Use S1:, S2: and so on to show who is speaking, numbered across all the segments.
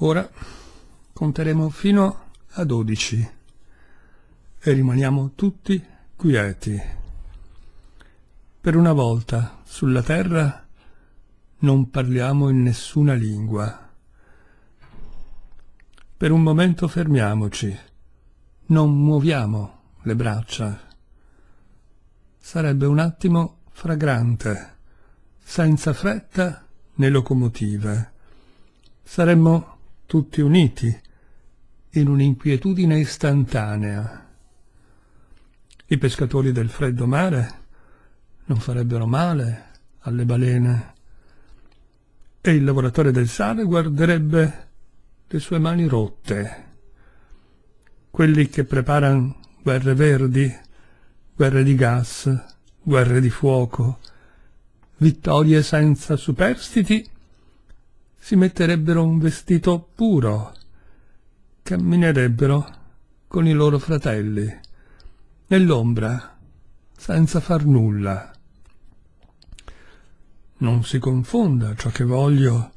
S1: Ora conteremo fino a 12 e rimaniamo tutti quieti. Per una volta sulla terra non parliamo in nessuna lingua. Per un momento fermiamoci, non muoviamo le braccia. Sarebbe un attimo fragrante, senza fretta né locomotive. Saremmo tutti uniti, in un'inquietudine istantanea. I pescatori del freddo mare non farebbero male alle balene e il lavoratore del sale guarderebbe le sue mani rotte. Quelli che preparano guerre verdi, guerre di gas, guerre di fuoco, vittorie senza superstiti, si metterebbero un vestito puro, camminerebbero con i loro fratelli, nell'ombra, senza far nulla. Non si confonda ciò che voglio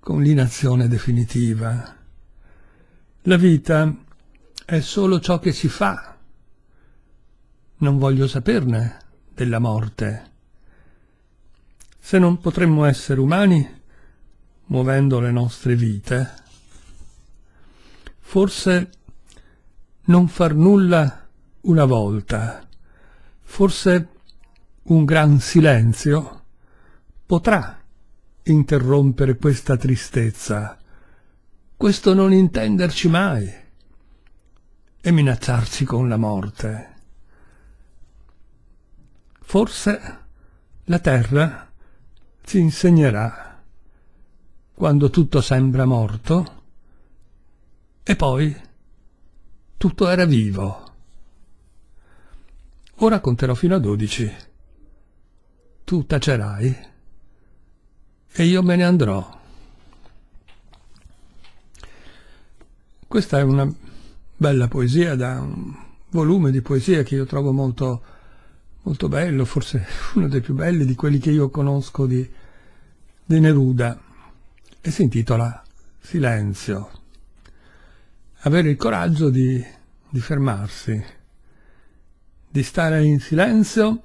S1: con l'inazione definitiva. La vita è solo ciò che si fa. Non voglio saperne della morte. Se non potremmo essere umani, muovendo le nostre vite, forse non far nulla una volta, forse un gran silenzio potrà interrompere questa tristezza, questo non intenderci mai e minacciarci con la morte. Forse la terra ci insegnerà quando tutto sembra morto, e poi tutto era vivo. Ora conterò fino a dodici. Tu tacerai e io me ne andrò. Questa è una bella poesia da un volume di poesia che io trovo molto, molto bello, forse uno dei più belli di quelli che io conosco di, di Neruda e si intitola Silenzio. Avere il coraggio di, di fermarsi, di stare in silenzio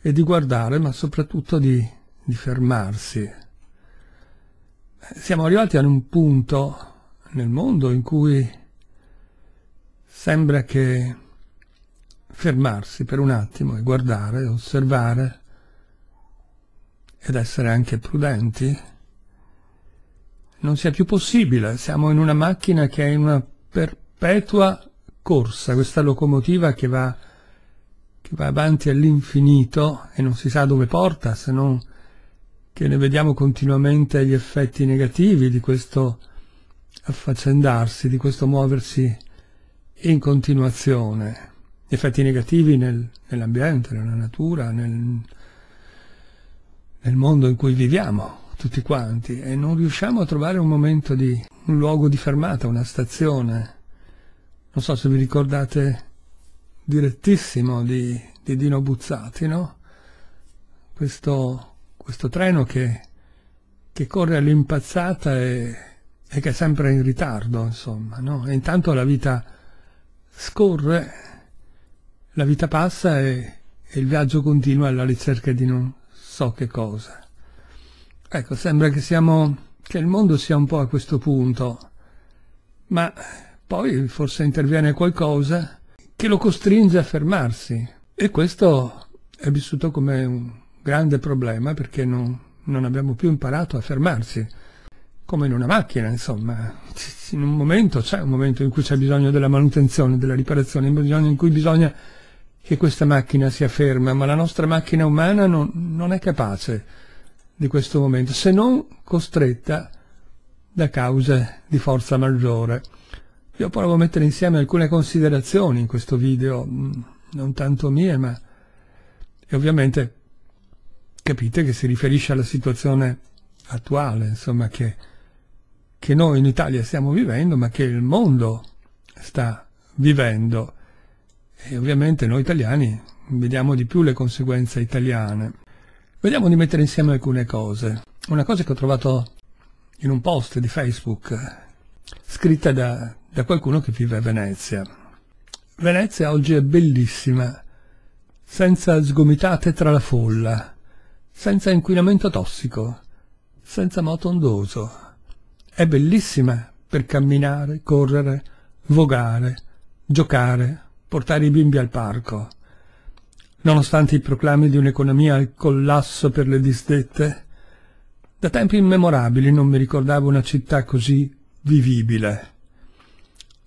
S1: e di guardare, ma soprattutto di, di fermarsi. Siamo arrivati ad un punto nel mondo in cui sembra che fermarsi per un attimo e guardare, osservare ed essere anche prudenti non sia più possibile. Siamo in una macchina che è in una perpetua corsa, questa locomotiva che va, che va avanti all'infinito e non si sa dove porta, se non che ne vediamo continuamente gli effetti negativi di questo affaccendarsi, di questo muoversi in continuazione. Effetti negativi nel, nell'ambiente, nella natura, nel, nel mondo in cui viviamo tutti quanti e non riusciamo a trovare un momento di un luogo di fermata, una stazione. Non so se vi ricordate direttissimo di, di Dino Buzzati, no? Questo, questo treno che, che corre all'impazzata e, e, che è sempre in ritardo, insomma, no? E intanto la vita scorre, la vita passa e, e il viaggio continua alla ricerca di non so che cosa. Ecco, sembra che, siamo, che il mondo sia un po' a questo punto, ma poi forse interviene qualcosa che lo costringe a fermarsi. E questo è vissuto come un grande problema perché non, non abbiamo più imparato a fermarsi, come in una macchina, insomma. In un momento c'è un momento in cui c'è bisogno della manutenzione, della riparazione, un bisogno in cui bisogna che questa macchina sia ferma, ma la nostra macchina umana non, non è capace di questo momento, se non costretta da cause di forza maggiore. Io provo a mettere insieme alcune considerazioni in questo video, mm, non tanto mie, ma e ovviamente capite che si riferisce alla situazione attuale, insomma, che, che noi in Italia stiamo vivendo, ma che il mondo sta vivendo. E ovviamente noi italiani vediamo di più le conseguenze italiane. Vediamo di mettere insieme alcune cose. Una cosa che ho trovato in un post di Facebook, eh, scritta da, da qualcuno che vive a Venezia. Venezia oggi è bellissima, senza sgomitate tra la folla, senza inquinamento tossico, senza moto ondoso. È bellissima per camminare, correre, vogare, giocare, portare i bimbi al parco nonostante i proclami di un'economia al collasso per le disdette. Da tempi immemorabili non mi ricordavo una città così vivibile.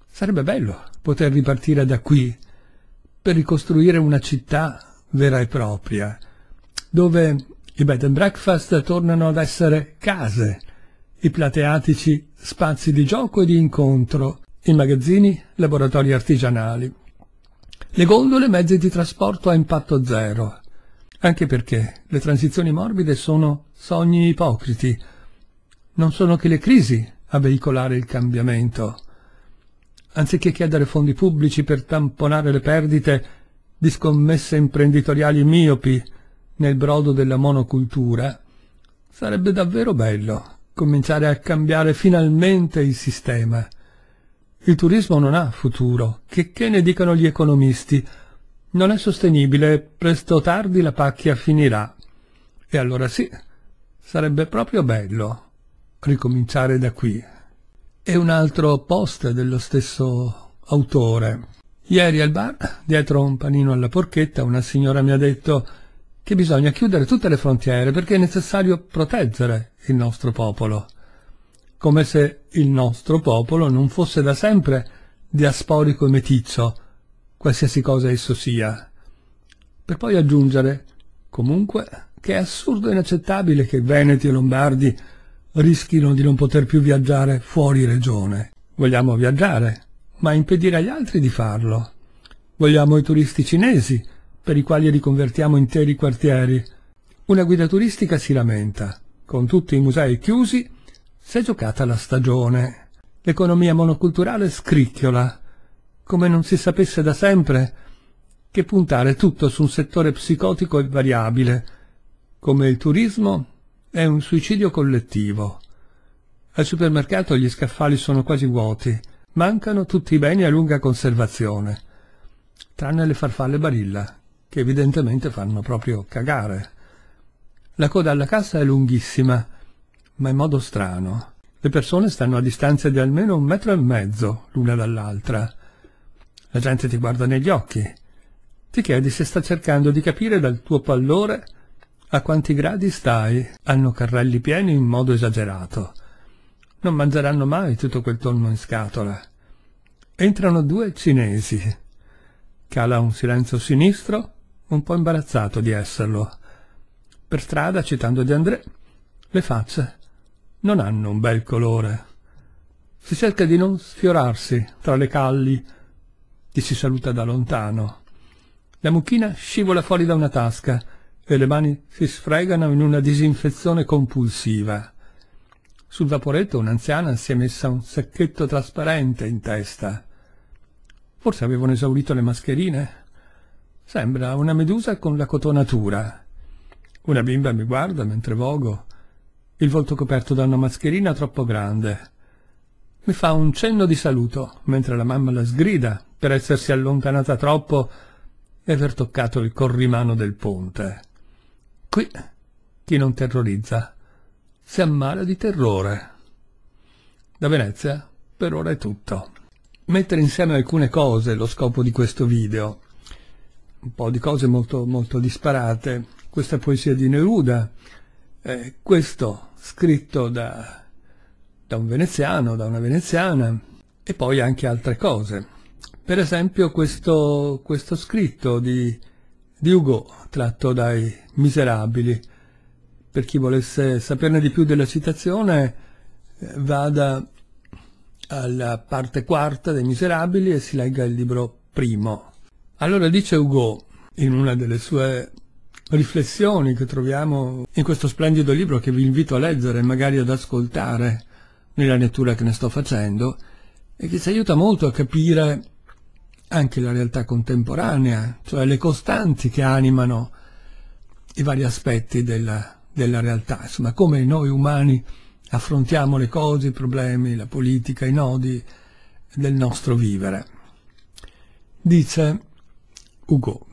S1: Sarebbe bello poter ripartire da qui per ricostruire una città vera e propria, dove i bed and breakfast tornano ad essere case, i plateatici spazi di gioco e di incontro, i magazzini laboratori artigianali le gondole mezzi di trasporto a impatto zero, anche perché le transizioni morbide sono sogni ipocriti. Non sono che le crisi a veicolare il cambiamento. Anziché chiedere fondi pubblici per tamponare le perdite di scommesse imprenditoriali miopi nel brodo della monocultura, sarebbe davvero bello cominciare a cambiare finalmente il sistema. Il turismo non ha futuro, che, che ne dicano gli economisti. Non è sostenibile, presto o tardi la pacchia finirà. E allora sì, sarebbe proprio bello ricominciare da qui. E un altro post dello stesso autore. Ieri al bar, dietro un panino alla porchetta, una signora mi ha detto che bisogna chiudere tutte le frontiere perché è necessario proteggere il nostro popolo come se il nostro popolo non fosse da sempre diasporico e metizzo, qualsiasi cosa esso sia. Per poi aggiungere, comunque, che è assurdo e inaccettabile che Veneti e Lombardi rischino di non poter più viaggiare fuori regione. Vogliamo viaggiare, ma impedire agli altri di farlo. Vogliamo i turisti cinesi, per i quali riconvertiamo interi quartieri. Una guida turistica si lamenta. Con tutti i musei chiusi, si è giocata la stagione. L'economia monoculturale scricchiola, come non si sapesse da sempre che puntare tutto su un settore psicotico e variabile, come il turismo, è un suicidio collettivo. Al supermercato gli scaffali sono quasi vuoti, mancano tutti i beni a lunga conservazione, tranne le farfalle barilla, che evidentemente fanno proprio cagare. La coda alla cassa è lunghissima ma in modo strano. Le persone stanno a distanza di almeno un metro e mezzo l'una dall'altra. La gente ti guarda negli occhi. Ti chiedi se sta cercando di capire dal tuo pallore a quanti gradi stai. Hanno carrelli pieni in modo esagerato. Non mangeranno mai tutto quel tonno in scatola. Entrano due cinesi. Cala un silenzio sinistro, un po' imbarazzato di esserlo. Per strada, citando De André, le facce non hanno un bel colore. Si cerca di non sfiorarsi tra le calli, ti si saluta da lontano. La mucchina scivola fuori da una tasca e le mani si sfregano in una disinfezione compulsiva. Sul vaporetto un'anziana si è messa un sacchetto trasparente in testa. Forse avevano esaurito le mascherine. Sembra una medusa con la cotonatura. Una bimba mi guarda mentre vogo il volto coperto da una mascherina troppo grande. Mi fa un cenno di saluto, mentre la mamma la sgrida per essersi allontanata troppo e aver toccato il corrimano del ponte. Qui chi non terrorizza si ammala di terrore. Da Venezia per ora è tutto. Mettere insieme alcune cose lo scopo di questo video. Un po' di cose molto, molto disparate. Questa poesia di Neruda, eh, questo scritto da, da un veneziano, da una veneziana, e poi anche altre cose. Per esempio questo, questo scritto di, di Hugo, tratto dai Miserabili. Per chi volesse saperne di più della citazione, vada alla parte quarta dei Miserabili e si legga il libro primo. Allora dice Hugo, in una delle sue riflessioni che troviamo in questo splendido libro che vi invito a leggere e magari ad ascoltare nella lettura che ne sto facendo e che ci aiuta molto a capire anche la realtà contemporanea, cioè le costanti che animano i vari aspetti della, della realtà, insomma come noi umani affrontiamo le cose, i problemi, la politica, i nodi del nostro vivere. Dice Ugo,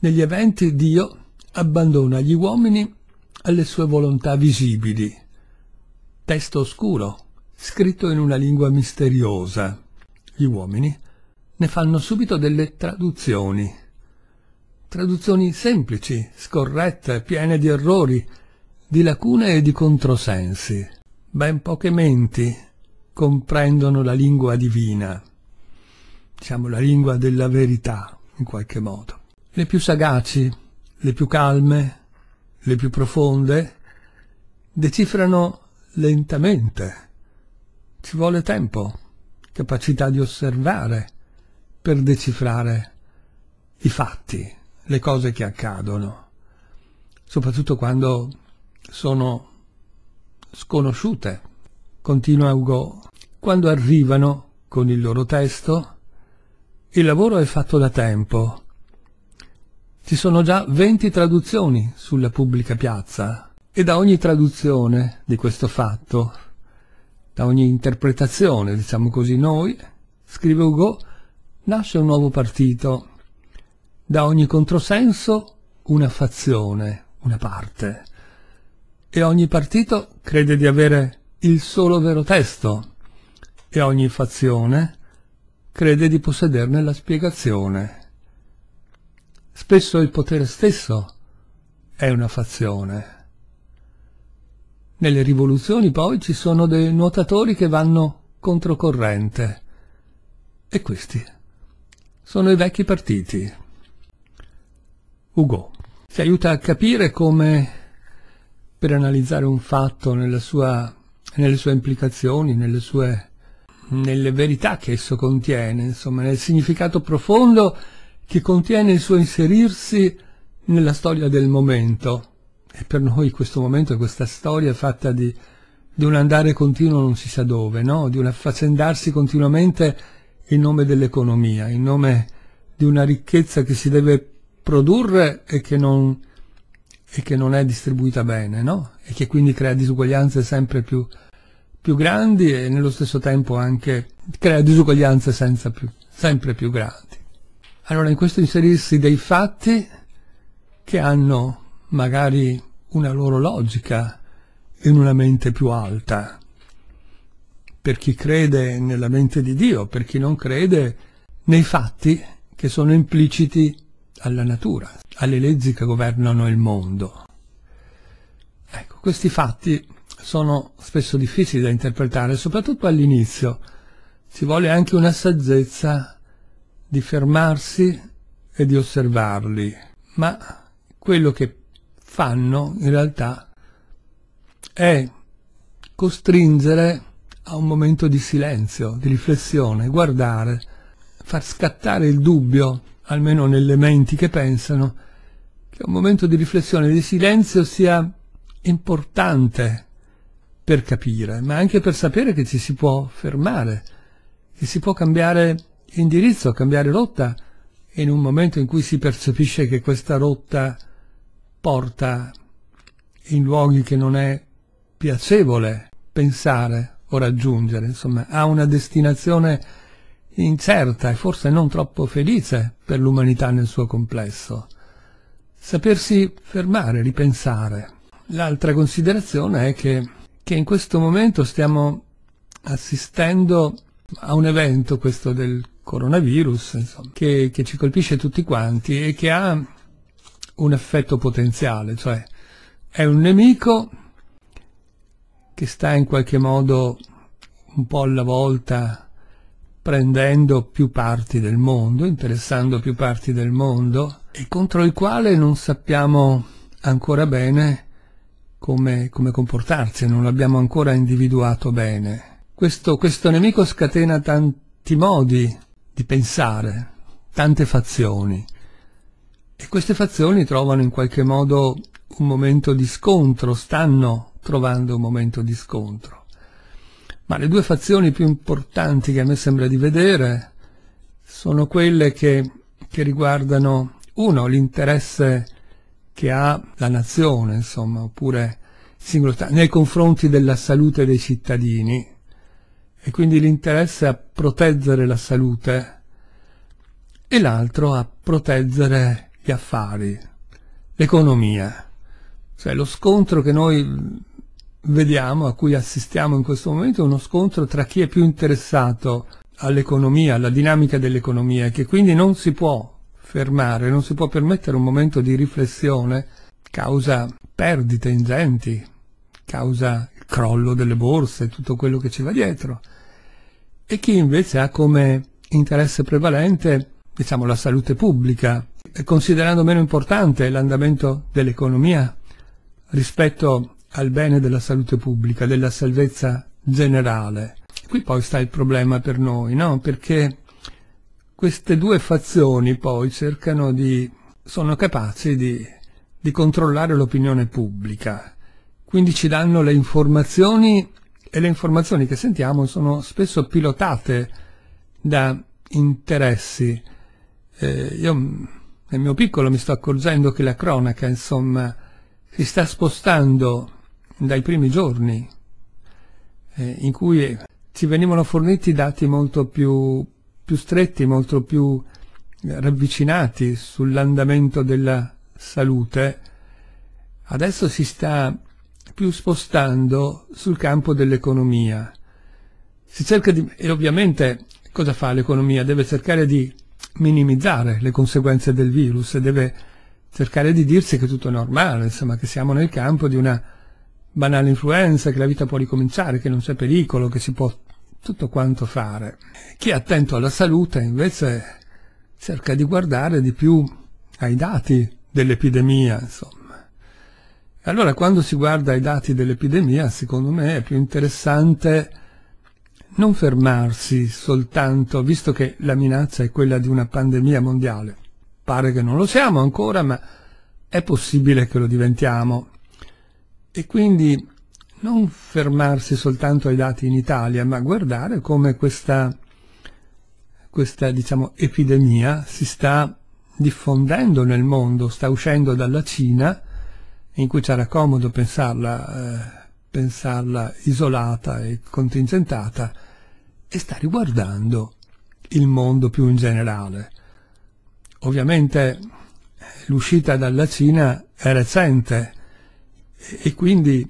S1: negli eventi Dio abbandona gli uomini alle sue volontà visibili. Testo oscuro, scritto in una lingua misteriosa. Gli uomini ne fanno subito delle traduzioni. Traduzioni semplici, scorrette, piene di errori, di lacune e di controsensi. Ben poche menti comprendono la lingua divina, diciamo la lingua della verità, in qualche modo. Le più sagaci le più calme, le più profonde, decifrano lentamente. Ci vuole tempo, capacità di osservare per decifrare i fatti, le cose che accadono, soprattutto quando sono sconosciute. Continua Ugo, quando arrivano con il loro testo, il lavoro è fatto da tempo ci sono già 20 traduzioni sulla pubblica piazza e da ogni traduzione di questo fatto, da ogni interpretazione, diciamo così, noi, scrive Hugo, nasce un nuovo partito, da ogni controsenso una fazione, una parte. E ogni partito crede di avere il solo vero testo e ogni fazione crede di possederne la spiegazione. Spesso il potere stesso è una fazione. Nelle rivoluzioni poi ci sono dei nuotatori che vanno controcorrente. E questi sono i vecchi partiti. Hugo ci aiuta a capire come per analizzare un fatto sua, nelle sue implicazioni, nelle, sue, nelle verità che esso contiene, insomma, nel significato profondo che contiene il suo inserirsi nella storia del momento. E per noi questo momento è questa storia fatta di, di un andare continuo non si sa dove, no? di un affaccendarsi continuamente in nome dell'economia, in nome di una ricchezza che si deve produrre e che non, e che non è distribuita bene, no? e che quindi crea disuguaglianze sempre più, più grandi e nello stesso tempo anche crea disuguaglianze più, sempre più grandi. Allora in questo inserirsi dei fatti che hanno magari una loro logica in una mente più alta. Per chi crede nella mente di Dio, per chi non crede nei fatti che sono impliciti alla natura, alle leggi che governano il mondo. Ecco, questi fatti sono spesso difficili da interpretare, soprattutto all'inizio. Ci vuole anche una saggezza di fermarsi e di osservarli, ma quello che fanno in realtà è costringere a un momento di silenzio, di riflessione, guardare, far scattare il dubbio, almeno nelle menti che pensano, che un momento di riflessione, di silenzio sia importante per capire, ma anche per sapere che ci si può fermare, che si può cambiare indirizzo, cambiare rotta in un momento in cui si percepisce che questa rotta porta in luoghi che non è piacevole pensare o raggiungere, insomma, ha una destinazione incerta e forse non troppo felice per l'umanità nel suo complesso. Sapersi fermare, ripensare. L'altra considerazione è che, che in questo momento stiamo assistendo a un evento, questo del coronavirus insomma, che, che ci colpisce tutti quanti e che ha un effetto potenziale, cioè è un nemico che sta in qualche modo un po' alla volta prendendo più parti del mondo, interessando più parti del mondo e contro il quale non sappiamo ancora bene come, come comportarsi, non l'abbiamo ancora individuato bene. Questo, questo nemico scatena tanti modi di pensare, tante fazioni. E queste fazioni trovano in qualche modo un momento di scontro, stanno trovando un momento di scontro. Ma le due fazioni più importanti che a me sembra di vedere sono quelle che, che riguardano, uno, l'interesse che ha la nazione, insomma, oppure singolo, nei confronti della salute dei cittadini, e quindi l'interesse a proteggere la salute e l'altro a proteggere gli affari, l'economia. Cioè lo scontro che noi vediamo, a cui assistiamo in questo momento, è uno scontro tra chi è più interessato all'economia, alla dinamica dell'economia, che quindi non si può fermare, non si può permettere un momento di riflessione, causa perdite ingenti, causa crollo delle borse, tutto quello che ci va dietro, e chi invece ha come interesse prevalente, diciamo, la salute pubblica, considerando meno importante l'andamento dell'economia rispetto al bene della salute pubblica, della salvezza generale. Qui poi sta il problema per noi, no? Perché queste due fazioni poi cercano di, sono capaci di, di controllare l'opinione pubblica quindi ci danno le informazioni e le informazioni che sentiamo sono spesso pilotate da interessi. Eh, io nel mio piccolo mi sto accorgendo che la cronaca, insomma, si sta spostando dai primi giorni eh, in cui ci venivano forniti dati molto più, più stretti, molto più eh, ravvicinati sull'andamento della salute, adesso si sta più spostando sul campo dell'economia. Si cerca di, e ovviamente cosa fa l'economia? Deve cercare di minimizzare le conseguenze del virus, deve cercare di dirsi che tutto è normale, insomma, che siamo nel campo di una banale influenza, che la vita può ricominciare, che non c'è pericolo, che si può tutto quanto fare. Chi è attento alla salute invece cerca di guardare di più ai dati dell'epidemia, insomma. Allora quando si guarda i dati dell'epidemia, secondo me è più interessante non fermarsi soltanto, visto che la minaccia è quella di una pandemia mondiale. Pare che non lo siamo ancora, ma è possibile che lo diventiamo. E quindi non fermarsi soltanto ai dati in Italia, ma guardare come questa, questa diciamo, epidemia si sta diffondendo nel mondo, sta uscendo dalla Cina in cui c'era comodo pensarla, eh, pensarla isolata e contingentata e sta riguardando il mondo più in generale. Ovviamente l'uscita dalla Cina è recente e quindi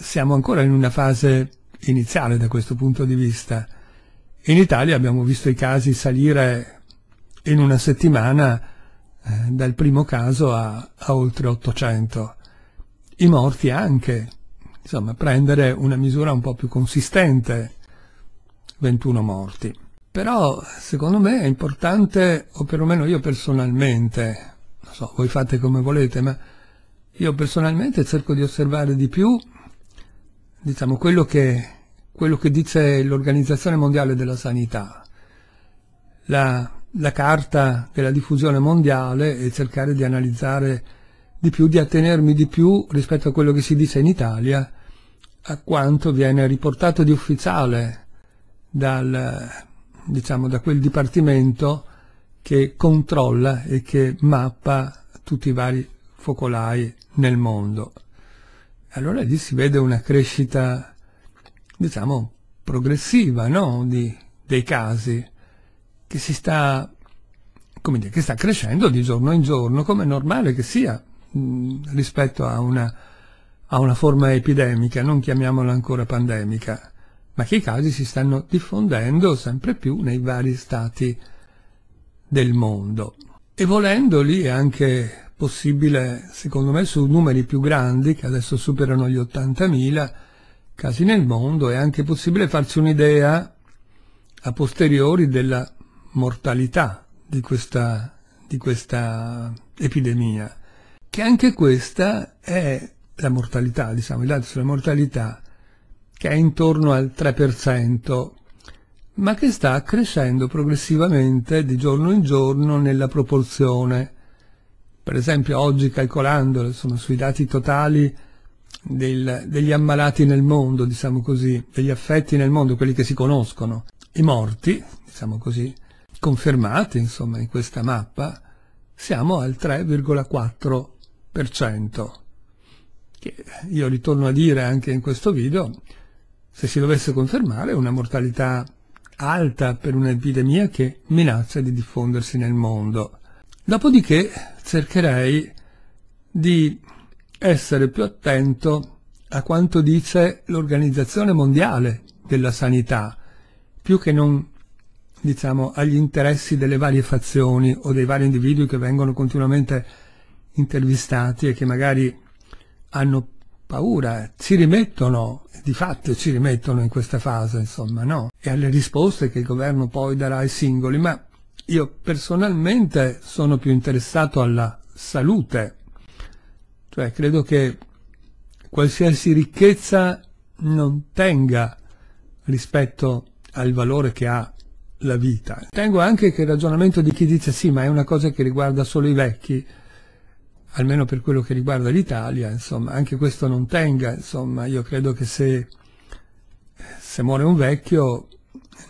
S1: siamo ancora in una fase iniziale da questo punto di vista. In Italia abbiamo visto i casi salire in una settimana eh, dal primo caso a, a oltre 800 i morti anche. Insomma, prendere una misura un po' più consistente, 21 morti. Però secondo me è importante, o perlomeno io personalmente, non so, voi fate come volete, ma io personalmente cerco di osservare di più, diciamo, quello che, quello che dice l'Organizzazione Mondiale della Sanità, la, la carta della diffusione mondiale e cercare di analizzare di più, di attenermi di più rispetto a quello che si dice in Italia, a quanto viene riportato di ufficiale dal, diciamo, da quel dipartimento che controlla e che mappa tutti i vari focolai nel mondo. Allora lì si vede una crescita, diciamo, progressiva, no? Di, dei casi, che si sta, come dire, che sta crescendo di giorno in giorno, come è normale che sia, Mm, rispetto a una, a una forma epidemica, non chiamiamola ancora pandemica, ma che i casi si stanno diffondendo sempre più nei vari stati del mondo. E volendo lì è anche possibile, secondo me, su numeri più grandi, che adesso superano gli 80.000 casi nel mondo, è anche possibile farsi un'idea a posteriori della mortalità di questa, di questa epidemia che anche questa è la mortalità, diciamo, il dato sulla mortalità che è intorno al 3%, ma che sta crescendo progressivamente di giorno in giorno nella proporzione. Per esempio oggi calcolando, sono sui dati totali del, degli ammalati nel mondo, diciamo così, degli affetti nel mondo, quelli che si conoscono, i morti, diciamo così, confermati insomma in questa mappa, siamo al 3,4% che io ritorno a dire anche in questo video, se si dovesse confermare, è una mortalità alta per un'epidemia che minaccia di diffondersi nel mondo. Dopodiché cercherei di essere più attento a quanto dice l'Organizzazione Mondiale della Sanità, più che non diciamo agli interessi delle varie fazioni o dei vari individui che vengono continuamente intervistati e che magari hanno paura, ci rimettono, di fatto ci rimettono in questa fase, insomma, no? E alle risposte che il governo poi darà ai singoli, ma io personalmente sono più interessato alla salute, cioè credo che qualsiasi ricchezza non tenga rispetto al valore che ha la vita. Tengo anche che il ragionamento di chi dice sì, ma è una cosa che riguarda solo i vecchi, almeno per quello che riguarda l'Italia, insomma, anche questo non tenga, insomma, io credo che se, se muore un vecchio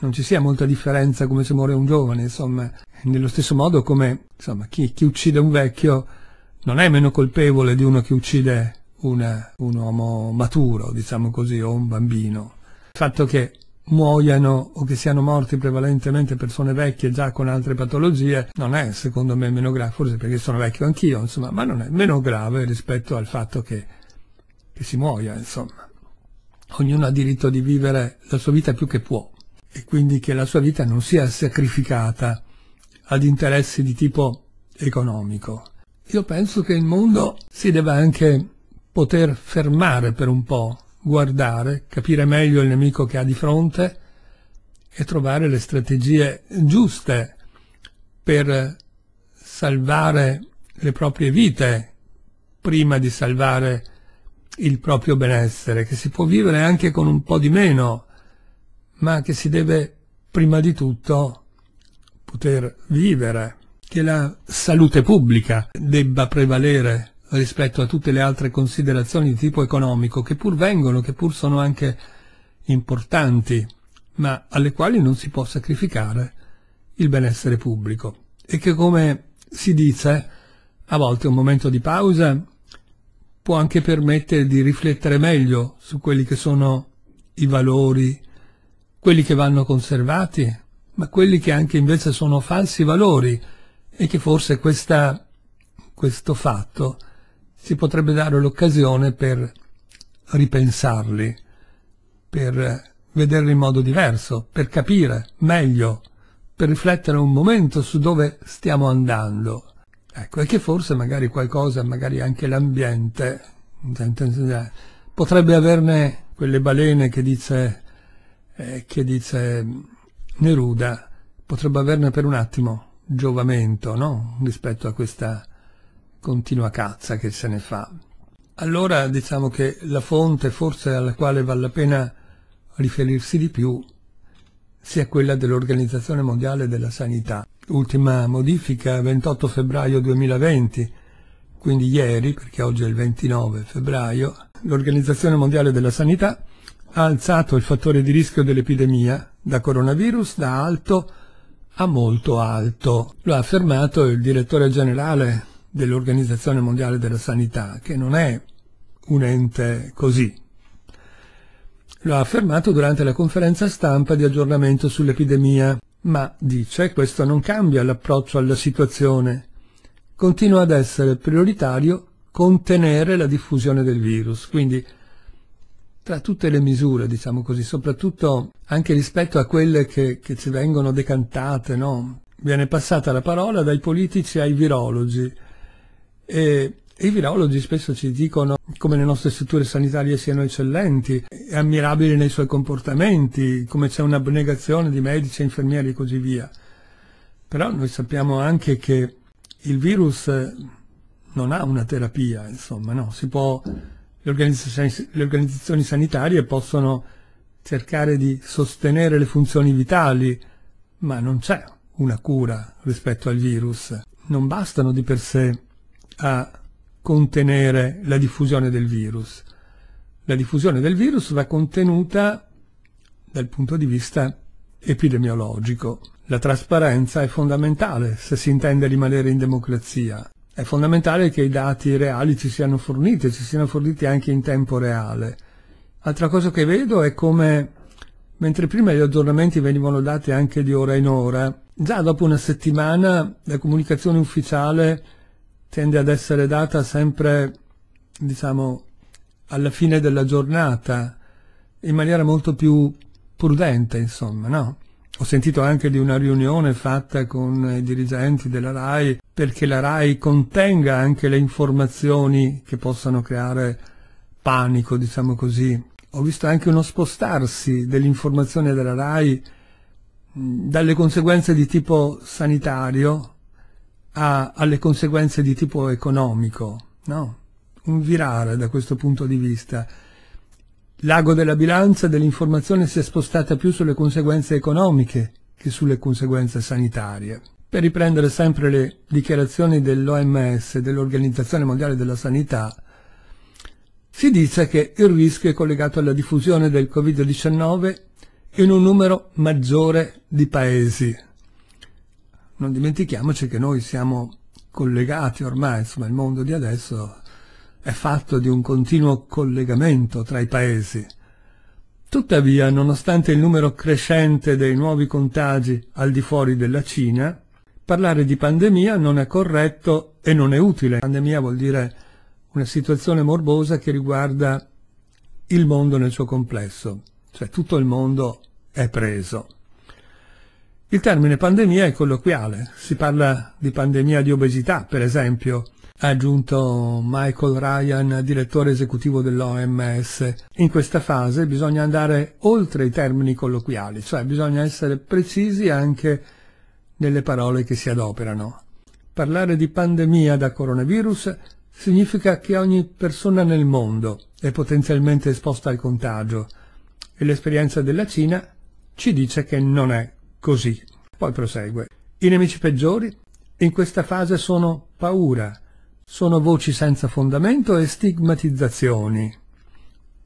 S1: non ci sia molta differenza come se muore un giovane, insomma, nello stesso modo come, insomma, chi, chi uccide un vecchio non è meno colpevole di uno che uccide una, un uomo maturo, diciamo così, o un bambino. Il fatto che muoiano o che siano morti prevalentemente persone vecchie già con altre patologie non è secondo me meno grave, forse perché sono vecchio anch'io, insomma, ma non è meno grave rispetto al fatto che, che si muoia, insomma. Ognuno ha diritto di vivere la sua vita più che può e quindi che la sua vita non sia sacrificata ad interessi di tipo economico. Io penso che il mondo si debba anche poter fermare per un po' guardare, capire meglio il nemico che ha di fronte e trovare le strategie giuste per salvare le proprie vite prima di salvare il proprio benessere, che si può vivere anche con un po' di meno, ma che si deve prima di tutto poter vivere, che la salute pubblica debba prevalere rispetto a tutte le altre considerazioni di tipo economico, che pur vengono, che pur sono anche importanti, ma alle quali non si può sacrificare il benessere pubblico e che, come si dice, a volte un momento di pausa può anche permettere di riflettere meglio su quelli che sono i valori, quelli che vanno conservati, ma quelli che anche invece sono falsi valori e che forse questa, questo fatto si potrebbe dare l'occasione per ripensarli, per vederli in modo diverso, per capire meglio, per riflettere un momento su dove stiamo andando. Ecco, e che forse magari qualcosa, magari anche l'ambiente, cioè, cioè, potrebbe averne quelle balene che dice, eh, che dice Neruda, potrebbe averne per un attimo giovamento, no? Rispetto a questa continua cazza che se ne fa. Allora diciamo che la fonte forse alla quale vale la pena riferirsi di più sia quella dell'Organizzazione Mondiale della Sanità. Ultima modifica 28 febbraio 2020, quindi ieri, perché oggi è il 29 febbraio, l'Organizzazione Mondiale della Sanità ha alzato il fattore di rischio dell'epidemia da coronavirus da alto a molto alto. Lo ha affermato il direttore generale dell'Organizzazione Mondiale della Sanità, che non è un ente così. Lo ha affermato durante la conferenza stampa di aggiornamento sull'epidemia, ma, dice, questo non cambia l'approccio alla situazione. Continua ad essere prioritario contenere la diffusione del virus, quindi tra tutte le misure, diciamo così, soprattutto anche rispetto a quelle che, che ci vengono decantate, no? Viene passata la parola dai politici ai virologi, e i virologi spesso ci dicono come le nostre strutture sanitarie siano eccellenti, ammirabili nei suoi comportamenti, come c'è un'abnegazione di medici, infermieri e così via. Però noi sappiamo anche che il virus non ha una terapia, insomma, no? può, le, organizzazioni, le organizzazioni sanitarie possono cercare di sostenere le funzioni vitali, ma non c'è una cura rispetto al virus. Non bastano di per sé a contenere la diffusione del virus. La diffusione del virus va contenuta dal punto di vista epidemiologico. La trasparenza è fondamentale se si intende rimanere in democrazia. È fondamentale che i dati reali ci siano forniti, ci siano forniti anche in tempo reale. Altra cosa che vedo è come, mentre prima gli aggiornamenti venivano dati anche di ora in ora, già dopo una settimana la comunicazione ufficiale tende ad essere data sempre, diciamo, alla fine della giornata, in maniera molto più prudente, insomma, no? Ho sentito anche di una riunione fatta con i dirigenti della RAI perché la RAI contenga anche le informazioni che possano creare panico, diciamo così. Ho visto anche uno spostarsi dell'informazione della RAI dalle conseguenze di tipo sanitario ha, alle conseguenze di tipo economico, no? un virare da questo punto di vista. L'ago della bilancia dell'informazione si è spostata più sulle conseguenze economiche che sulle conseguenze sanitarie. Per riprendere sempre le dichiarazioni dell'OMS, dell'Organizzazione Mondiale della Sanità, si dice che il rischio è collegato alla diffusione del Covid-19 in un numero maggiore di paesi non dimentichiamoci che noi siamo collegati ormai, insomma il mondo di adesso è fatto di un continuo collegamento tra i paesi. Tuttavia, nonostante il numero crescente dei nuovi contagi al di fuori della Cina, parlare di pandemia non è corretto e non è utile. Pandemia vuol dire una situazione morbosa che riguarda il mondo nel suo complesso, cioè tutto il mondo è preso. Il termine pandemia è colloquiale, si parla di pandemia di obesità, per esempio, ha aggiunto Michael Ryan, direttore esecutivo dell'OMS. In questa fase bisogna andare oltre i termini colloquiali, cioè bisogna essere precisi anche nelle parole che si adoperano. Parlare di pandemia da coronavirus significa che ogni persona nel mondo è potenzialmente esposta al contagio e l'esperienza della Cina ci dice che non è così. Poi prosegue. I nemici peggiori in questa fase sono paura, sono voci senza fondamento e stigmatizzazioni.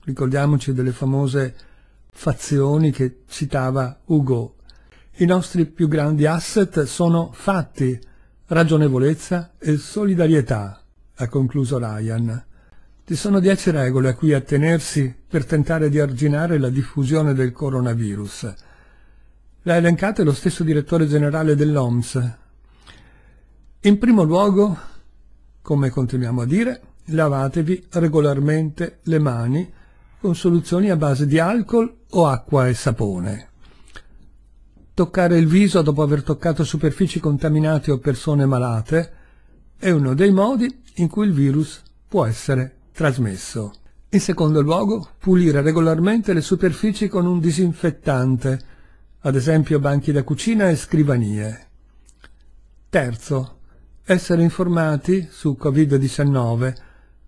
S1: Ricordiamoci delle famose fazioni che citava Hugo. I nostri più grandi asset sono fatti, ragionevolezza e solidarietà, ha concluso Ryan. Ci sono dieci regole a cui attenersi per tentare di arginare la diffusione del coronavirus. L'ha elencata lo stesso direttore generale dell'OMS. In primo luogo, come continuiamo a dire, lavatevi regolarmente le mani con soluzioni a base di alcol o acqua e sapone. Toccare il viso dopo aver toccato superfici contaminate o persone malate è uno dei modi in cui il virus può essere trasmesso. In secondo luogo, pulire regolarmente le superfici con un disinfettante ad esempio banchi da cucina e scrivanie. Terzo, essere informati su Covid-19,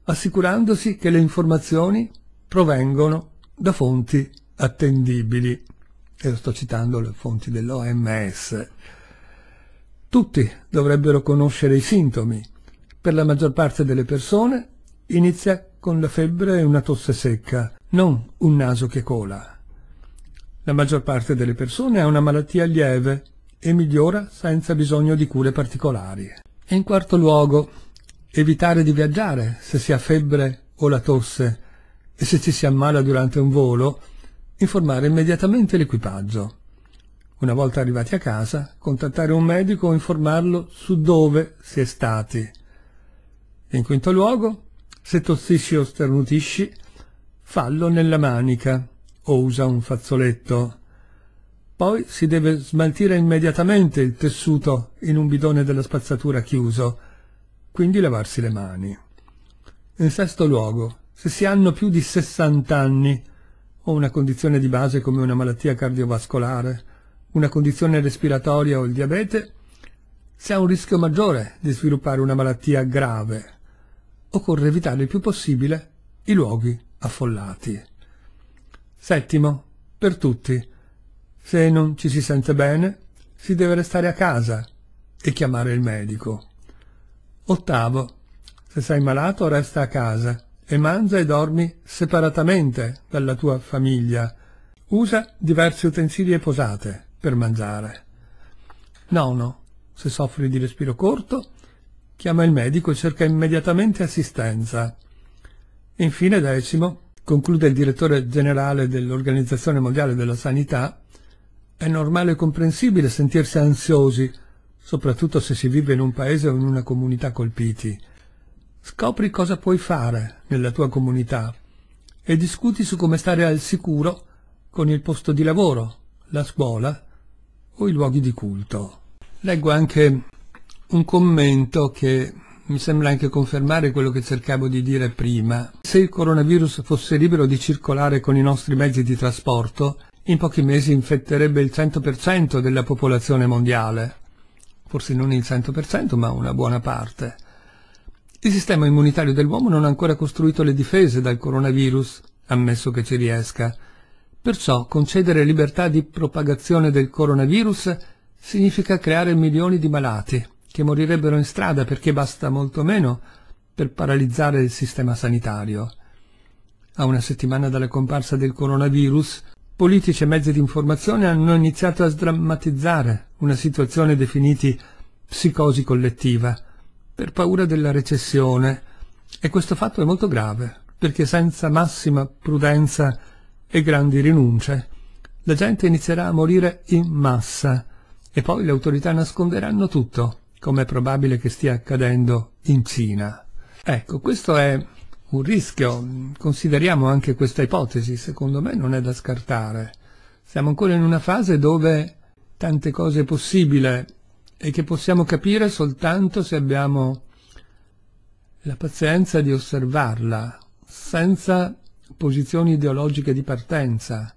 S1: assicurandosi che le informazioni provengono da fonti attendibili. E sto citando le fonti dell'OMS. Tutti dovrebbero conoscere i sintomi. Per la maggior parte delle persone inizia con la febbre e una tosse secca, non un naso che cola. La maggior parte delle persone ha una malattia lieve e migliora senza bisogno di cure particolari. E in quarto luogo, evitare di viaggiare se si ha febbre o la tosse e se ci si ammala durante un volo, informare immediatamente l'equipaggio. Una volta arrivati a casa, contattare un medico o informarlo su dove si è stati. In quinto luogo, se tossisci o sternutisci, fallo nella manica o usa un fazzoletto. Poi si deve smaltire immediatamente il tessuto in un bidone della spazzatura chiuso, quindi lavarsi le mani. In sesto luogo, se si hanno più di 60 anni o una condizione di base come una malattia cardiovascolare, una condizione respiratoria o il diabete, si ha un rischio maggiore di sviluppare una malattia grave. Occorre evitare il più possibile i luoghi affollati. Settimo, per tutti. Se non ci si sente bene, si deve restare a casa e chiamare il medico. Ottavo, se sei malato resta a casa e mangia e dormi separatamente dalla tua famiglia. Usa diversi utensili e posate per mangiare. Nono, se soffri di respiro corto, chiama il medico e cerca immediatamente assistenza. Infine decimo, Conclude il direttore generale dell'Organizzazione Mondiale della Sanità, è normale e comprensibile sentirsi ansiosi, soprattutto se si vive in un paese o in una comunità colpiti. Scopri cosa puoi fare nella tua comunità e discuti su come stare al sicuro con il posto di lavoro, la scuola o i luoghi di culto. Leggo anche un commento che mi sembra anche confermare quello che cercavo di dire prima. Se il coronavirus fosse libero di circolare con i nostri mezzi di trasporto, in pochi mesi infetterebbe il 100% della popolazione mondiale. Forse non il 100%, ma una buona parte. Il sistema immunitario dell'uomo non ha ancora costruito le difese dal coronavirus, ammesso che ci riesca. Perciò concedere libertà di propagazione del coronavirus significa creare milioni di malati che morirebbero in strada perché basta molto meno per paralizzare il sistema sanitario. A una settimana dalla comparsa del coronavirus, politici e mezzi di informazione hanno iniziato a sdrammatizzare una situazione definiti psicosi collettiva, per paura della recessione, e questo fatto è molto grave, perché senza massima prudenza e grandi rinunce, la gente inizierà a morire in massa, e poi le autorità nasconderanno tutto, come è probabile che stia accadendo in Cina. Ecco, questo è un rischio, consideriamo anche questa ipotesi, secondo me non è da scartare. Siamo ancora in una fase dove tante cose è possibile e che possiamo capire soltanto se abbiamo la pazienza di osservarla, senza posizioni ideologiche di partenza,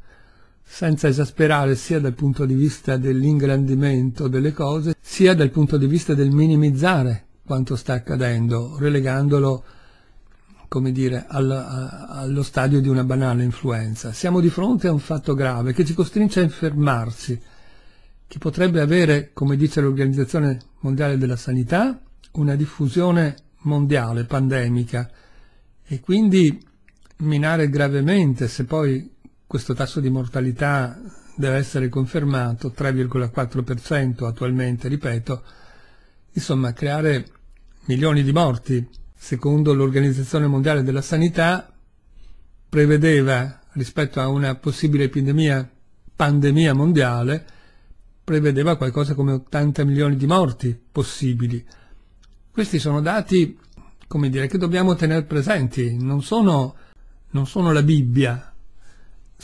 S1: senza esasperare sia dal punto di vista dell'ingrandimento delle cose, sia dal punto di vista del minimizzare quanto sta accadendo, relegandolo come dire, al, a, allo stadio di una banale influenza. Siamo di fronte a un fatto grave che ci costringe a infermarci, che potrebbe avere, come dice l'Organizzazione Mondiale della Sanità, una diffusione mondiale, pandemica, e quindi minare gravemente, se poi questo tasso di mortalità deve essere confermato, 3,4% attualmente, ripeto, insomma creare milioni di morti, secondo l'Organizzazione Mondiale della Sanità, prevedeva rispetto a una possibile epidemia, pandemia mondiale, prevedeva qualcosa come 80 milioni di morti possibili. Questi sono dati, come dire, che dobbiamo tenere presenti, non sono, non sono la Bibbia,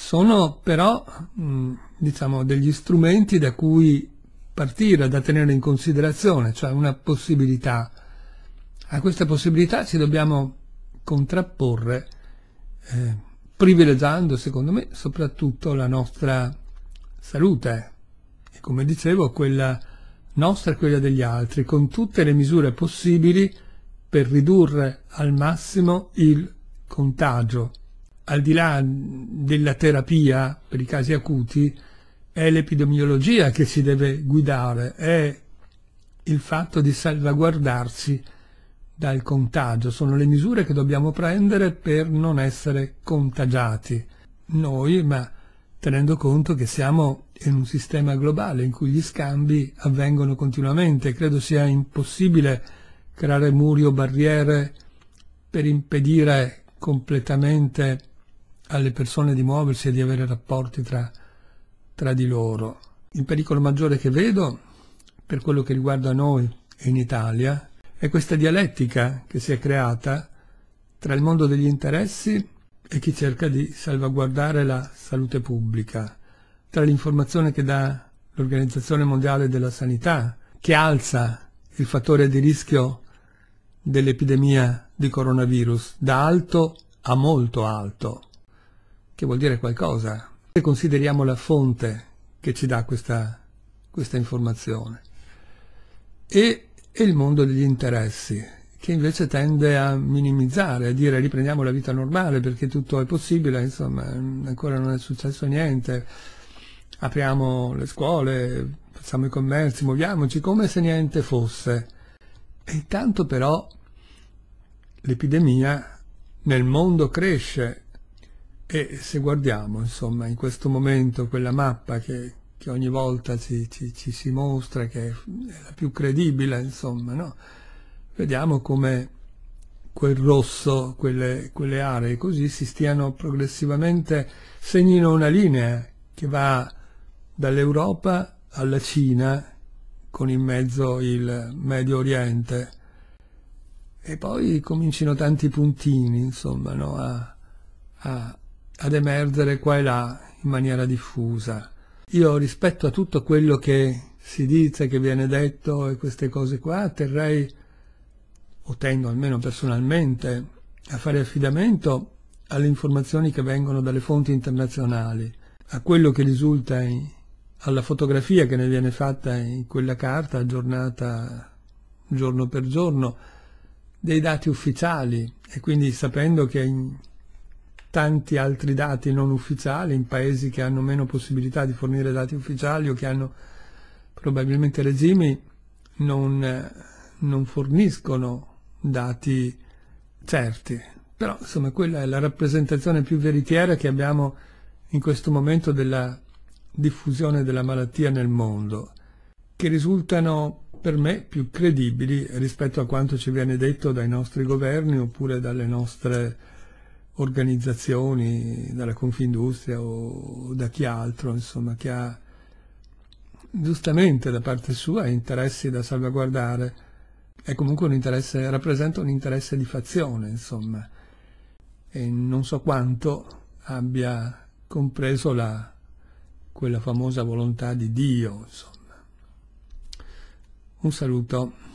S1: sono però mm, diciamo, degli strumenti da cui partire, da tenere in considerazione, cioè una possibilità. A questa possibilità ci dobbiamo contrapporre eh, privilegiando, secondo me, soprattutto la nostra salute e, come dicevo, quella nostra e quella degli altri, con tutte le misure possibili per ridurre al massimo il contagio al di là della terapia per i casi acuti, è l'epidemiologia che si deve guidare, è il fatto di salvaguardarsi dal contagio, sono le misure che dobbiamo prendere per non essere contagiati noi, ma tenendo conto che siamo in un sistema globale in cui gli scambi avvengono continuamente, credo sia impossibile creare muri o barriere per impedire completamente alle persone di muoversi e di avere rapporti tra, tra di loro. Il pericolo maggiore che vedo, per quello che riguarda noi in Italia, è questa dialettica che si è creata tra il mondo degli interessi e chi cerca di salvaguardare la salute pubblica, tra l'informazione che dà l'Organizzazione Mondiale della Sanità, che alza il fattore di rischio dell'epidemia di coronavirus da alto a molto alto, che vuol dire qualcosa. Se consideriamo la fonte che ci dà questa, questa informazione e, e il mondo degli interessi, che invece tende a minimizzare, a dire riprendiamo la vita normale perché tutto è possibile, insomma ancora non è successo niente, apriamo le scuole, facciamo i commerci, muoviamoci come se niente fosse. E intanto però l'epidemia nel mondo cresce e se guardiamo, insomma, in questo momento quella mappa che, che ogni volta ci, ci, ci, si mostra, che è la più credibile, insomma, no? vediamo come quel rosso, quelle, quelle aree così si stiano progressivamente, segnino una linea che va dall'Europa alla Cina, con in mezzo il Medio Oriente, e poi comincino tanti puntini, insomma, no? a, a, ad emergere qua e là in maniera diffusa. Io rispetto a tutto quello che si dice, che viene detto e queste cose qua, terrei, o tengo almeno personalmente, a fare affidamento alle informazioni che vengono dalle fonti internazionali, a quello che risulta in, alla fotografia che ne viene fatta in quella carta aggiornata giorno per giorno, dei dati ufficiali e quindi sapendo che in, tanti altri dati non ufficiali in paesi che hanno meno possibilità di fornire dati ufficiali o che hanno probabilmente regimi non, non forniscono dati certi. Però insomma quella è la rappresentazione più veritiera che abbiamo in questo momento della diffusione della malattia nel mondo, che risultano per me più credibili rispetto a quanto ci viene detto dai nostri governi oppure dalle nostre organizzazioni, dalla Confindustria o da chi altro, insomma, che ha giustamente da parte sua interessi da salvaguardare. È comunque un interesse, rappresenta un interesse di fazione, insomma, e non so quanto abbia compreso la, quella famosa volontà di Dio, insomma. Un saluto.